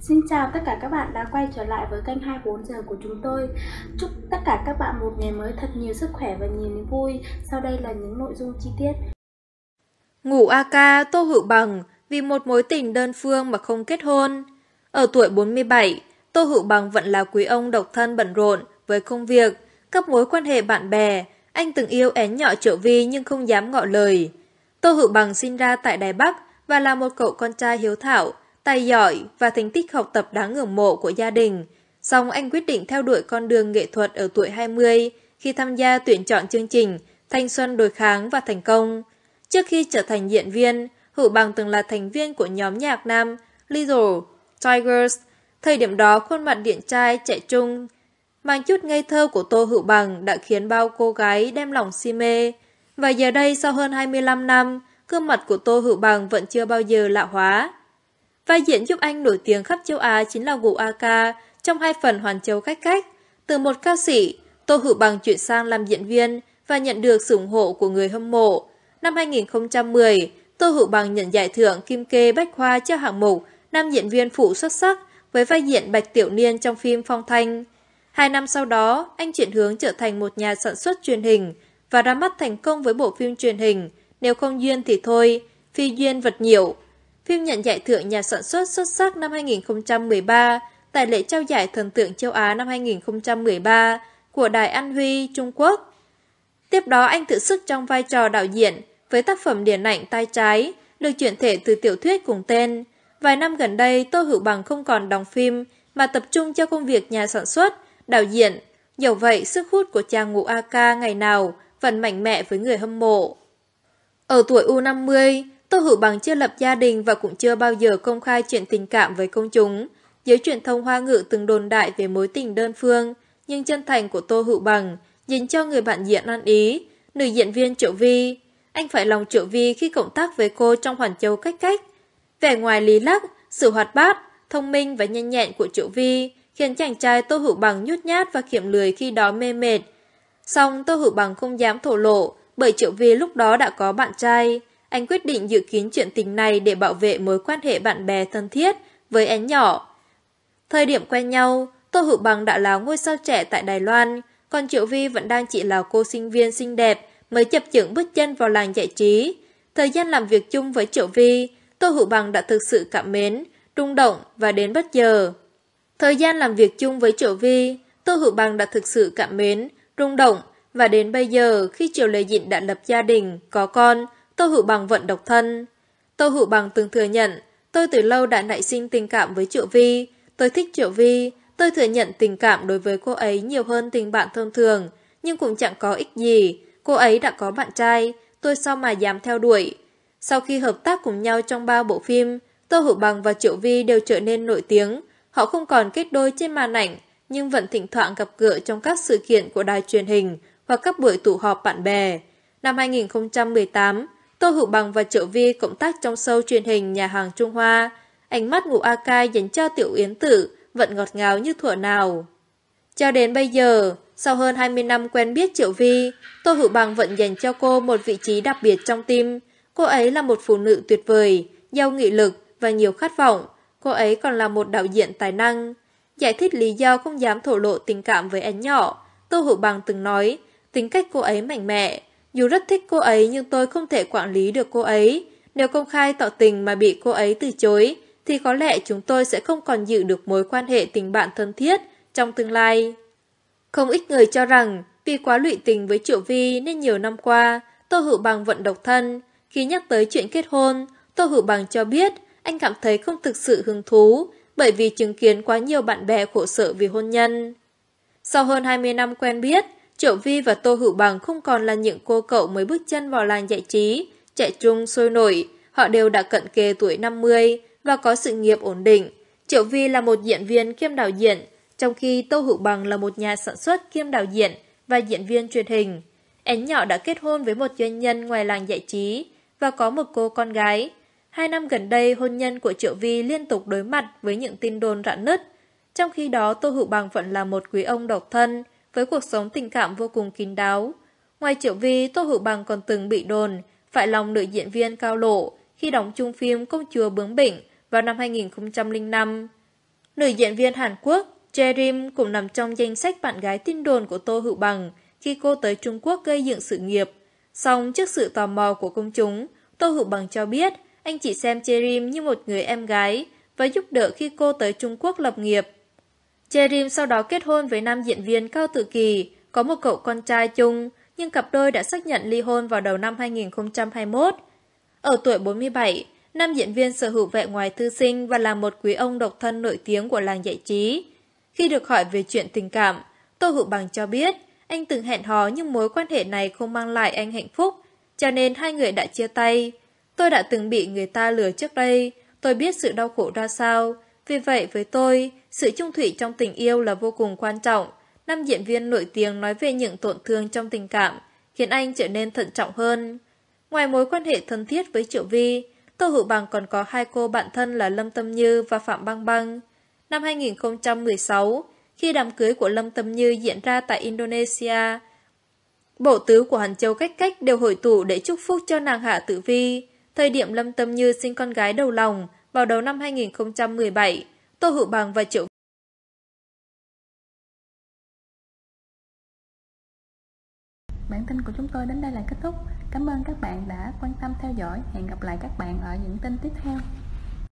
Xin chào tất cả các bạn đã quay trở lại với kênh 24 giờ của chúng tôi. Chúc tất cả các bạn một ngày mới thật nhiều sức khỏe và nhiều niềm vui. Sau đây là những nội dung chi tiết. Ngủ AK Tô Hữu Bằng vì một mối tình đơn phương mà không kết hôn. Ở tuổi 47, Tô Hữu Bằng vẫn là quý ông độc thân bận rộn với công việc, các mối quan hệ bạn bè. Anh từng yêu én nhỏ triệu vi nhưng không dám ngọ lời. Tô Hữu Bằng sinh ra tại Đài Bắc và là một cậu con trai hiếu thảo, tài giỏi và thành tích học tập đáng ngưỡng mộ của gia đình. Song anh quyết định theo đuổi con đường nghệ thuật ở tuổi 20 khi tham gia tuyển chọn chương trình Thanh xuân đối kháng và thành công. Trước khi trở thành diễn viên, Hữu Bằng từng là thành viên của nhóm nhạc nam Little Tigers. Thời điểm đó, khuôn mặt điện trai trẻ trung, mang chút ngây thơ của Tô Hữu Bằng đã khiến bao cô gái đem lòng si mê. Và giờ đây, sau hơn 25 năm, gương mặt của Tô Hữu Bằng vẫn chưa bao giờ lạ hóa. Vai diễn giúp anh nổi tiếng khắp châu Á chính là Ngụ Aka trong hai phần Hoàn Châu khách khách. Từ một ca sĩ, Tô Hữu Bằng chuyển sang làm diễn viên và nhận được sự ủng hộ của người hâm mộ. Năm 2010, Tô Hữu Bằng nhận giải thưởng Kim Kê Bách Khoa cho hạng mục Nam diễn viên phụ xuất sắc với vai diễn Bạch Tiểu Niên trong phim Phong Thanh. Hai năm sau đó, anh chuyển hướng trở thành một nhà sản xuất truyền hình và ra mắt thành công với bộ phim truyền hình Nếu không duyên thì thôi, phi duyên vật nhiều phim nhận giải thưởng nhà sản xuất xuất sắc năm 2013 tại lễ trao giải thần tượng châu Á năm 2013 của Đài An Huy, Trung Quốc. Tiếp đó anh tự sức trong vai trò đạo diễn với tác phẩm điện ảnh tay trái được chuyển thể từ tiểu thuyết cùng tên. Vài năm gần đây, Tô Hữu Bằng không còn đóng phim mà tập trung cho công việc nhà sản xuất, đạo diễn. Dẫu vậy, sức hút của chàng ngụ AK ngày nào vẫn mạnh mẽ với người hâm mộ. Ở tuổi U50, Tô Hữu Bằng chưa lập gia đình và cũng chưa bao giờ công khai chuyện tình cảm với công chúng. Giới truyền thông hoa ngữ từng đồn đại về mối tình đơn phương, nhưng chân thành của Tô Hữu Bằng nhìn cho người bạn diễn An ý, nữ diễn viên Triệu Vi. Anh phải lòng Triệu Vi khi cộng tác với cô trong Hoàn Châu Cách Cách. Vẻ ngoài lý lắc, sự hoạt bát, thông minh và nhanh nhẹn của Triệu Vi khiến chàng trai Tô Hữu Bằng nhút nhát và kiệm lười khi đó mê mệt. Song Tô Hữu Bằng không dám thổ lộ bởi Triệu Vi lúc đó đã có bạn trai. Anh quyết định dự kiến chuyện tình này để bảo vệ mối quan hệ bạn bè thân thiết với én nhỏ. Thời điểm quen nhau, Tô Hữu Bằng đã là ngôi sao trẻ tại Đài Loan, còn Triệu Vi vẫn đang chỉ là cô sinh viên xinh đẹp mới chập chững bước chân vào làng giải trí. Thời gian làm việc chung với Triệu Vi, Tô Hữu Bằng đã thực sự cảm mến, rung động và đến bất giờ. Thời gian làm việc chung với Triệu Vi, Tô Hữu Bằng đã thực sự cảm mến, rung động và đến bây giờ khi Triệu Lê Dịnh đã lập gia đình, có con, Tô Hữu Bằng vẫn độc thân. Tô Hữu Bằng từng thừa nhận tôi từ lâu đã nảy sinh tình cảm với Triệu Vi. Tôi thích Triệu Vi. Tôi thừa nhận tình cảm đối với cô ấy nhiều hơn tình bạn thông thường, nhưng cũng chẳng có ích gì. Cô ấy đã có bạn trai, tôi sao mà dám theo đuổi. Sau khi hợp tác cùng nhau trong ba bộ phim, Tô Hữu Bằng và Triệu Vi đều trở nên nổi tiếng. Họ không còn kết đôi trên màn ảnh, nhưng vẫn thỉnh thoảng gặp gỡ trong các sự kiện của đài truyền hình hoặc các buổi tụ họp bạn bè. Năm 2018, Tô Hữu Bằng và Triệu Vi cộng tác trong show truyền hình Nhà hàng Trung Hoa. Ánh mắt ngủ A Cai dành cho Tiểu Yến Tử vẫn ngọt ngào như thuở nào. Cho đến bây giờ, sau hơn 20 năm quen biết Triệu Vi, Tô Hữu Bằng vẫn dành cho cô một vị trí đặc biệt trong tim. Cô ấy là một phụ nữ tuyệt vời, giàu nghị lực và nhiều khát vọng. Cô ấy còn là một đạo diễn tài năng. Giải thích lý do không dám thổ lộ tình cảm với anh nhỏ, Tô Hữu Bằng từng nói, tính cách cô ấy mạnh mẽ, dù rất thích cô ấy nhưng tôi không thể quản lý được cô ấy. Nếu công khai tỏ tình mà bị cô ấy từ chối, thì có lẽ chúng tôi sẽ không còn giữ được mối quan hệ tình bạn thân thiết trong tương lai. Không ít người cho rằng vì quá lụy tình với Triệu Vi nên nhiều năm qua, Tô Hữu Bằng vẫn độc thân. Khi nhắc tới chuyện kết hôn, Tô Hữu Bằng cho biết anh cảm thấy không thực sự hứng thú bởi vì chứng kiến quá nhiều bạn bè khổ sở vì hôn nhân. Sau hơn 20 năm quen biết, Triệu Vi và Tô Hữu Bằng không còn là những cô cậu mới bước chân vào làng giải trí, chạy trung sôi nổi, họ đều đã cận kề tuổi 50 và có sự nghiệp ổn định. Triệu Vi là một diễn viên kiêm đạo diễn, trong khi Tô Hữu Bằng là một nhà sản xuất kiêm đạo diễn và diễn viên truyền hình. Én nhỏ đã kết hôn với một doanh nhân ngoài làng giải trí và có một cô con gái. Hai năm gần đây, hôn nhân của Triệu Vi liên tục đối mặt với những tin đồn rạn nứt. Trong khi đó, Tô Hữu Bằng vẫn là một quý ông độc thân, với cuộc sống tình cảm vô cùng kín đáo. Ngoài Triệu Vi, Tô Hữu Bằng còn từng bị đồn, phải lòng nữ diễn viên cao lộ khi đóng chung phim Công chúa bướng bỉnh vào năm 2005. Nữ diễn viên Hàn Quốc, Jerim cũng nằm trong danh sách bạn gái tin đồn của Tô Hữu Bằng khi cô tới Trung Quốc gây dựng sự nghiệp. Song trước sự tò mò của công chúng, Tô Hữu Bằng cho biết anh chỉ xem Jerim như một người em gái và giúp đỡ khi cô tới Trung Quốc lập nghiệp. Jerim sau đó kết hôn với nam diễn viên Cao Tự Kỳ, có một cậu con trai chung, nhưng cặp đôi đã xác nhận ly hôn vào đầu năm 2021. Ở tuổi 47, nam diễn viên sở hữu vẻ ngoài thư sinh và là một quý ông độc thân nổi tiếng của làng giải trí. Khi được hỏi về chuyện tình cảm, Tô Hữu Bằng cho biết anh từng hẹn hò nhưng mối quan hệ này không mang lại anh hạnh phúc, cho nên hai người đã chia tay. Tôi đã từng bị người ta lừa trước đây, tôi biết sự đau khổ ra sao, vì vậy với tôi, sự trung thủy trong tình yêu là vô cùng quan trọng. Năm diễn viên nổi tiếng nói về những tổn thương trong tình cảm, khiến anh trở nên thận trọng hơn. Ngoài mối quan hệ thân thiết với Triệu Vi, Tô Hữu Bằng còn có hai cô bạn thân là Lâm Tâm Như và Phạm Băng Băng. Năm 2016, khi đám cưới của Lâm Tâm Như diễn ra tại Indonesia, bộ tứ của Hàn Châu Cách Cách đều hội tụ để chúc phúc cho nàng Hạ Tử Vi. Thời điểm Lâm Tâm Như sinh con gái đầu lòng vào đầu năm 2017, Tô Hữu Bằng và Triệu Bản tin của chúng tôi đến đây là kết thúc. Cảm ơn các bạn đã quan tâm theo dõi. Hẹn gặp lại các bạn ở những tin tiếp theo.